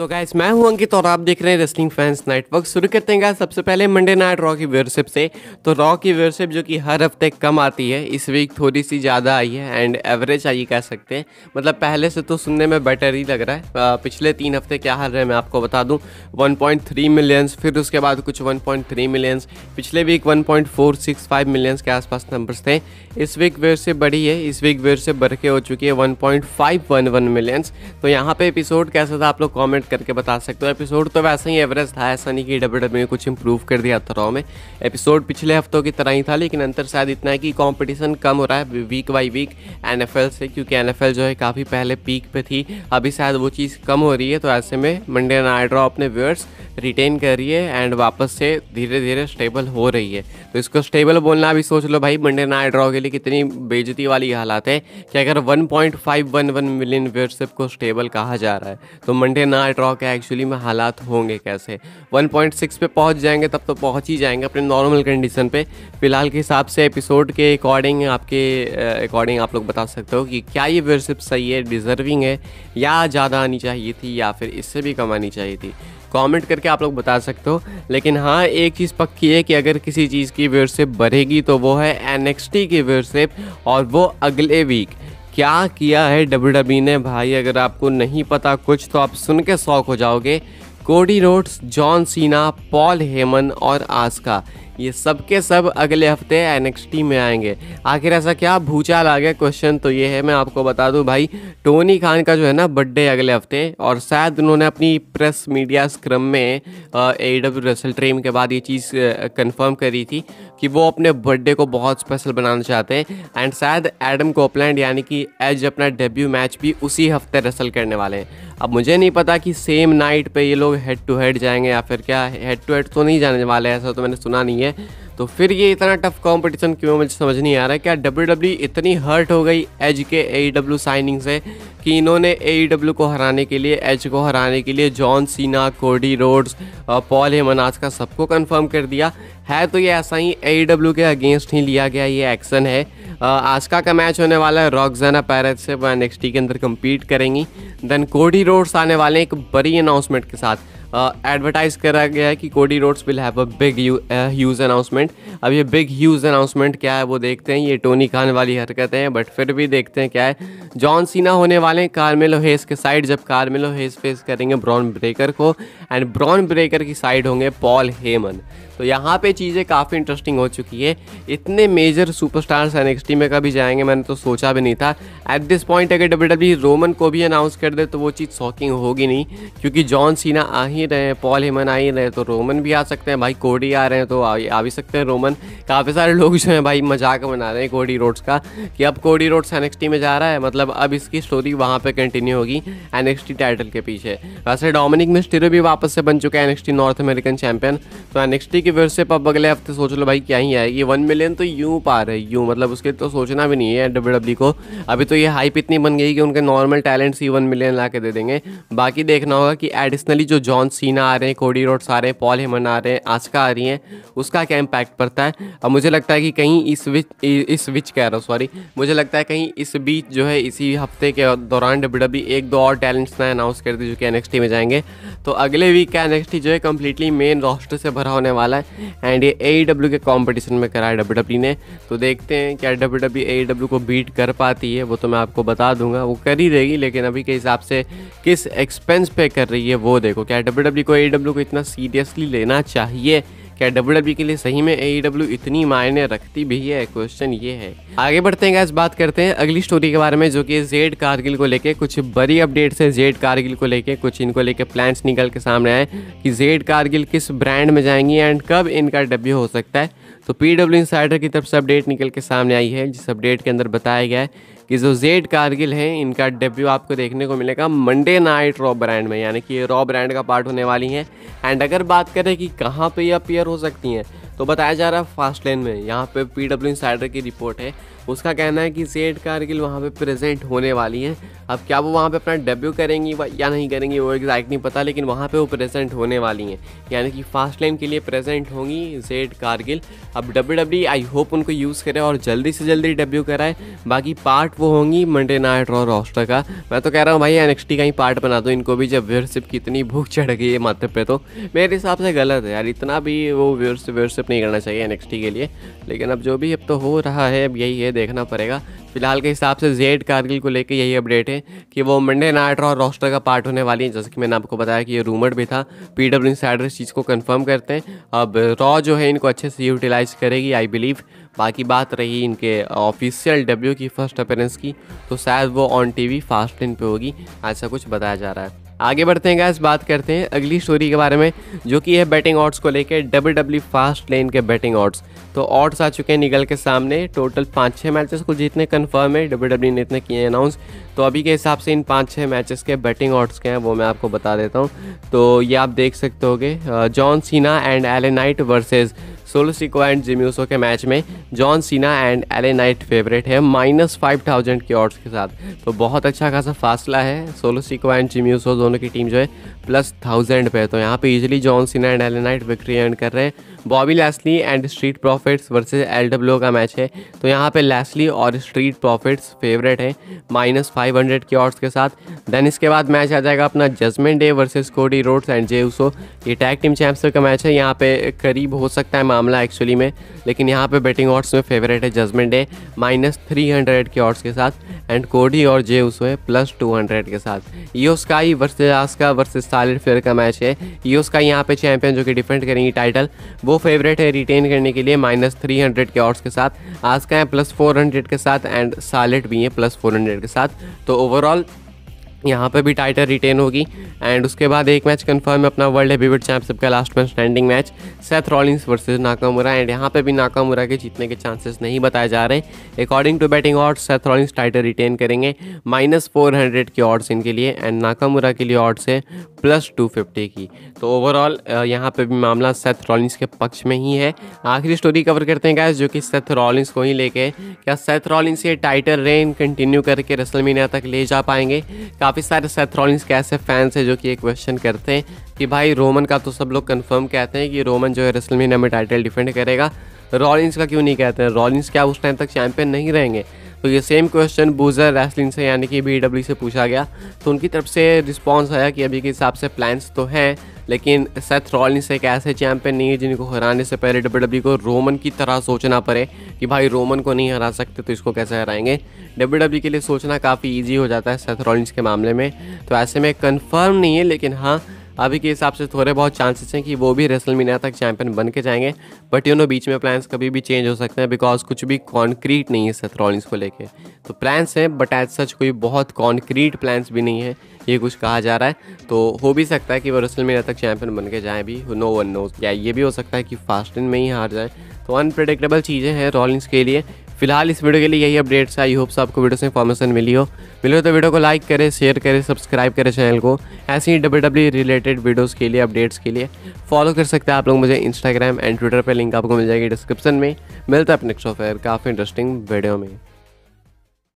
तो गैस मैं हूं अंकित और आप देख रहे हैं रेसलिंग फैंस नेटवर्क शुरू करते हैं सबसे पहले मंडे नाइट रॉ की व्यवरशिप से तो रॉ की व्यवरशिप जो कि हर हफ्ते कम आती है इस वीक थोड़ी सी ज़्यादा आई है एंड एवरेज आई कह सकते हैं मतलब पहले से तो सुनने में बेटर ही लग रहा है आ, पिछले तीन हफ्ते क्या हाल रहे हैं मैं आपको बता दूँ वन मिलियंस फिर उसके बाद कुछ वन मिलियंस पिछले वीक वन मिलियंस के आसपास नंबर्स थे इस वीक व्यवरशिप बढ़ी है इस वीक व्यवरशिप बढ़ के हो चुकी है वन मिलियंस तो यहाँ पर एपिसोड कैसा था आप लोग कॉमेंट करके बता सकते हो एपिसोड तो वैसे ही एवरेज था ऐसा नहीं कि डब्ल्यू e डब्ल्यू कुछ इंप्रूव कर दिया था रॉ में एपिसोड पिछले हफ्तों की तरह ही था लेकिन अंतर शायद इतना है कि कॉम्पिटिशन कम हो रहा है वीक बाई वीक एन से क्योंकि एन जो है काफ़ी पहले पीक पे थी अभी शायद वो चीज़ कम हो रही है तो ऐसे में मंडे नाइट रॉ अपने व्यूअर्स रिटेन कर रही है एंड वापस से धीरे धीरे स्टेबल हो रही है तो इसको स्टेबल बोलना अभी सोच लो भाई मंडे नाइट रॉ के लिए कितनी बेजती वाली हालात है कि अगर वन मिलियन व्यूअरशिप को स्टेबल कहा जा रहा है तो मंडे नाइट हार्ड रॉक है एक्चुअली में हालात होंगे कैसे 1.6 पे पहुंच जाएंगे तब तो पहुंच ही जाएंगे अपने नॉर्मल कंडीशन पे फिलहाल के हिसाब से एपिसोड के अकॉर्डिंग आपके अकॉर्डिंग आप लोग बता सकते हो कि क्या ये व्यवशिप सही है डिजर्विंग है या ज़्यादा आनी चाहिए थी या फिर इससे भी कम आनी चाहिए थी कमेंट करके आप लोग बता सकते हो लेकिन हाँ एक चीज़ पक्की है कि अगर किसी चीज़ की व्यवशिप बढ़ेगी तो वो है एन की व्यवसिप और वो अगले वीक क्या किया है डब्ल्यू ने भाई अगर आपको नहीं पता कुछ तो आप सुन के शौक हो जाओगे Cody Rhodes John Cena Paul Heyman और आस्का ये सब के सब अगले हफ्ते एन में आएंगे आखिर ऐसा क्या भूचाल आ गया क्वेश्चन तो ये है मैं आपको बता दूं भाई टोनी खान का जो है ना बर्थडे अगले हफ्ते और शायद उन्होंने अपनी प्रेस मीडिया स्क्रम में ए डब्ल्यू रसल ट्रेम के बाद ये चीज़ कंफर्म करी थी कि वो अपने बर्थडे को बहुत स्पेशल बनाना चाहते हैं एंड शायद एडम कोपलैंड यानी कि एज अपना डेब्यू मैच भी उसी हफ्ते रसल करने वाले हैं अब मुझे नहीं पता कि सेम नाइट पे ये लोग हेड टू हेड जाएंगे या फिर क्या हेड टू हेड तो नहीं जाने वाले ऐसा तो मैंने सुना नहीं है है तो फिर ये इतना टफ कंपटीशन क्यों मुझे समझ नहीं आ रहा है क्या डब्ल्यू डब्ल्यू e इतनी हर्ट हो गई एज के ए डब्ल्यू साइनिंग से कि इन्होंने ए डब्ल्यू e को हराने के लिए एज को हराने के लिए John Cena Cody Rhodes Paul हेमनाज का सबको कंफर्म कर दिया है तो ये ऐसा ही ए डब्ल्यू e के अगेंस्ट ही लिया गया ये एक्शन है आज का का मैच होने वाला है रॉकजाना पैरस से वो एन के अंदर कम्पीट करेंगी देन कोडी रोड्स आने वाले एक बड़ी अनाउंसमेंट के साथ एडवर्टाइज uh, करा गया है कि Cody Rhodes will have a big huge announcement अब ये बिग ह्यूज अनाउंसमेंट क्या है वो देखते हैं ये टोनी खान वाली हरकतें हैं बट फिर भी देखते हैं क्या है जॉन सीना होने वाले हैं कारमेलो हेस के साइड जब कारमेलो हेस फेस करेंगे ब्रॉन ब्रेकर को एंड ब्रॉन ब्रेकर की साइड होंगे पॉल हेमन तो यहाँ पे चीज़ें काफ़ी इंटरेस्टिंग हो चुकी है इतने मेजर सुपरस्टार्स एन में कभी जाएंगे मैंने तो सोचा भी नहीं था एट दिस पॉइंट अगर डब्ल्यू डब्ल्यू रोमन को भी अनाउंस कर दे तो वो चीज़ शॉकिंग होगी नहीं क्योंकि जॉन सीना आ ही रहे हैं पॉल हेमन आ ही रहे हैं तो रोमन भी आ सकते हैं भाई कोडी आ रहे हैं तो आ भी सकते हैं रोमन काफ़ी सारे लोग जो हैं भाई मजाक बना रहे हैं कोडी रोड्स का कि अब कोडी रोड्स एन में जा रहा है मतलब अब इसकी स्टोरी वहाँ पर कंटिन्यू होगी एन टाइटल के पीछे वैसे डोमिनिक मिस्टिर भी वापस से बन चुका है एन नॉर्थ अमेरिकन चैंपियन तो एनएक्सटी की फिर से पब अगले हफ्ते सोच लो भाई क्या ही आएगी वन मिलियन तो यूँ पा रहे यूँ मतलब उसके तो सोचना भी नहीं है डब्ल्यू डब्ल्यू e को अभी तो ये हाइप इतनी बन गई कि उनके नॉर्मल टैलेंट्स ही वन मिलियन ला के दे देंगे बाकी देखना होगा कि एडिशनली जो जॉन सीना आ रहे हैं कोडी रोड्स आ रहे हैं पॉल हेमन आ रहे हैं आस्का आ रही हैं उसका क्या इम्पैक्ट पड़ता है अब मुझे लगता है कि कहीं इस विच इस विच कह रहा हूँ सॉरी मुझे लगता है कहीं इस बीच जो है इसी हफ्ते के दौरान डब्ल्यू डब्ल्यू e एक दो और टैलेंट्स ने अनाउंस कर दी जो कि एन में जाएंगे तो अगले वीक का एन जो है कम्प्लीटली मेन रॉस्टर से भरा होने वाला है है एंड ये ए e के कॉम्पिटिशन में करा है डब्ल्यू ने तो देखते हैं क्या डब्ल्यू डब्ल्यू e e को बीट कर पाती है वो तो मैं आपको बता दूंगा वो कर ही रहेगी लेकिन अभी के हिसाब से किस एक्सपेंस पे कर रही है वो देखो क्या डब्ल्यू को ए को इतना सीरियसली लेना चाहिए क्या डब्ल्यू e के लिए सही में ए e इतनी मायने रखती भी है क्वेश्चन ये है आगे बढ़ते हैं इस बात करते हैं अगली स्टोरी के बारे में जो कि जेड कारगिल को लेके कुछ बड़ी अपडेट्स है जेड कारगिल को लेके कुछ इनको लेके प्लान्स निकल के सामने आए कि जेड कारगिल किस ब्रांड में जाएंगी एंड कब इनका डब्ल्यू हो सकता है तो पी डब्ल्यू की तरफ से अपडेट निकल के सामने आई है जिस अपडेट के अंदर बताया गया है कि जो जेड कारगिल है इनका डेब्यू आपको देखने को मिलेगा मंडे नाइट रॉ ब्रांड में यानी कि ये रॉ ब्रांड का पार्ट होने वाली हैं एंड अगर बात करें कि कहाँ पे ये अपीयर हो सकती हैं तो बताया जा रहा है फास्ट लेन में यहाँ पे पी डब्ल्यू की रिपोर्ट है उसका कहना है कि सेट कारगिल वहाँ पे प्रेजेंट होने वाली हैं अब क्या वो वहाँ पे अपना डेब्यू करेंगी या नहीं करेंगी वो एग्जैक्ट नहीं पता लेकिन वहाँ पे वो प्रेजेंट होने वाली हैं यानी कि फास्ट लाइन के लिए प्रेजेंट होंगी जेड कारगिल अब डब्ल्यू डब्ल्यू आई होप उनको यूज़ करें और जल्दी से जल्दी डेब्यू कराए बाकी पार्ट वो होंगी मंडे नाइट और रोस्टर का मैं तो कह रहा हूँ भाई एन का ही पार्ट बना दो इनको भी जब व्यवरशिप की इतनी भूख चढ़ गई है माथे पे तो मेरे हिसाब से गलत है यार इतना भी वो व्यूअरशिप व्यवरशिप नहीं करना चाहिए एन के लिए लेकिन अब जो भी अब तो हो रहा है अब यही है देखना पड़ेगा फिलहाल के हिसाब से जेड कारगिल को लेकर यही अपडेट है कि वो मंडे नाइट और रोस्टर का पार्ट होने वाली है जैसे कि मैंने आपको बताया कि ये रूमर भी था पी डब्ल्यू इंसाइडर इस चीज़ को कन्फर्म करते हैं अब रॉ जो है इनको अच्छे से यूटिलाइज करेगी आई बिलीव बाकी बात रही इनके ऑफिशियल डब्ल्यू की फर्स्ट अपेरेंस की तो शायद वो ऑन वी फास्ट इन पर होगी ऐसा कुछ बताया जा रहा है आगे बढ़ते हैं गैस बात करते हैं अगली स्टोरी के बारे में जो कि है बैटिंग ऑड्स को लेकर डब्ल्यू डब्ल्यू फास्ट लेन के बैटिंग ऑड्स तो ऑड्स आ चुके हैं निगल के सामने टोटल पाँच छः मैचेस को जीतने कन्फर्म है डब्ल्यू डब्ल्यू ने इतने किए अनाउंस तो अभी के हिसाब से इन पाँच छः मैचेस के बैटिंग ऑड्स के हैं वो मैं आपको बता देता हूँ तो ये आप देख सकते हो John Cena and LA Knight versus Solo Sikoa and Jimmy Uso के मैच में John Cena and LA Knight favourite है माइनस फाइव थाउजेंड के ऑर्ड्स के साथ तो बहुत अच्छा खासा फासला है सोलो सिको एंड जिम्यूसो दोनों की टीम जो है प्लस थाउजेंड पे तो यहाँ पे easily John Cena and LA Knight victory end कर रहे हैं Bobby Lashley and Street Profits versus L W का मैच है तो यहाँ पे लैसली और स्ट्रीट प्रॉफिट्स फेवरेट हैं माइनस फाइव हंड्रेड के ऑर्ड्स के साथ देन इसके बाद मैच आ जाएगा अपना Judgment Day versus Cody Rhodes and Jey Uso ये टैग टीम चैम्पियन का मैच है यहाँ पे करीब हो सकता है मामला एक्चुअली में लेकिन यहाँ पे बैटिंग ऑर्ड्स में फेवरेट है Judgment Day minus three hundred के ऑर्ड्स के साथ एंड कोडी और Jey Uso plus two hundred के साथ Iyo Sky versus Asuka versus सालिड फेयर का मैच है यो स्काई यहाँ पे चैंपियन जो कि डिफेंड करेंगी टाइटल वो फेवरेट है रिटेन करने के लिए माइनस थ्री हंड्रेड के ऑर्ड्स के साथ आस्का है प्लस फोर हंड्रेड के साथ एंड सालिड भी है प्लस फोर हंड्रेड के साथ तो ओवरऑल यहाँ पे भी टाइटल रिटेन होगी एंड उसके बाद एक मैच कन्फर्म है अपना वर्ल्ड हैवीवेट चैंपियनशिप का last match standing match Seth Rollins versus Nakamura and यहाँ पे भी नाकामुरा के जीतने के चांसेस नहीं बताए जा रहे according to betting odds Seth Rollins title retain करेंगे माइनस फोर हंड्रेड की ऑर्ड्स इनके लिए एंड नाकामुरा के लिए ऑर्ड्स है प्लस टू फिफ्टी की तो ओवरऑल यहाँ पर भी मामला सेथ रॉलिंग्स के पक्ष में ही है आखिरी स्टोरी कवर करते हैं गैस जो कि सेथ रॉलिंग्स को ही लेके क्या सेथ रॉलिंग्स ये टाइटल रेन कंटिन्यू करके रसल तक ले जा पाएंगे काफ़ी सारे सेथ रॉलिंस के ऐसे फैंस हैं जो कि ये क्वेश्चन करते हैं कि भाई रोमन का तो सब लोग कंफर्म कहते हैं कि रोमन जो है रेसलमीना में टाइटल डिफेंड करेगा रॉलिंस का क्यों नहीं कहते हैं रॉलिंस क्या उस टाइम तक चैंपियन नहीं रहेंगे तो ये सेम क्वेश्चन बूजर रेसलिंग से यानी कि बी से पूछा गया तो उनकी तरफ से रिस्पॉन्स आया कि अभी के हिसाब से प्लान्स तो हैं लेकिन सेथ रॉलिंस एक ऐसे चैंपियन नहीं है जिनको हराने से पहले डब्ल्यू डब्ल्यू e को रोमन की तरह सोचना पड़े कि भाई रोमन को नहीं हरा सकते तो इसको कैसे हराएंगे डब्ल्यू e के लिए सोचना काफ़ी ईजी हो जाता है सेथ रॉलिंस के मामले में तो ऐसे में कन्फर्म नहीं है लेकिन हाँ अभी के हिसाब से थोड़े बहुत चांसेस हैं कि वो भी रेसल मीना तक चैंपियन बन के जाएंगे बट यू नो बीच में प्लान्स कभी भी चेंज हो सकते हैं बिकॉज कुछ भी कॉन्क्रीट नहीं है सेथ रॉलिंस को लेके तो प्लान्स हैं बट एज सच कोई बहुत कॉन्क्रीट प्लान्स भी नहीं है ये कुछ कहा जा रहा है तो हो भी सकता है कि वो रेसल मीना तक चैंपियन बन के जाएँ भी नो वन नो या ये भी हो सकता है कि फास्टिन में ही हार जाए तो अनप्रडिक्टेबल चीज़ें हैं रॉलिंग्स के लिए फिलहाल इस वीडियो के लिए यही अपडेट्स आई होप्स आपको वीडियो से इन्फॉर्मेशन मिली हो मिले हो तो वीडियो को लाइक करें शेयर करें सब्सक्राइब करें चैनल को ऐसी ही डब्ल्यू डब्ल्यू रिलेटेड वीडियोज़ के लिए अपडेट्स के लिए फॉलो कर सकते हैं आप लोग मुझे इंस्टाग्राम एंड ट्विटर पर लिंक आपको मिल जाएगी डिस्क्रिप्शन में मिलता है अपने नेक्स्ट काफ़ी इंटरेस्टिंग वीडियो में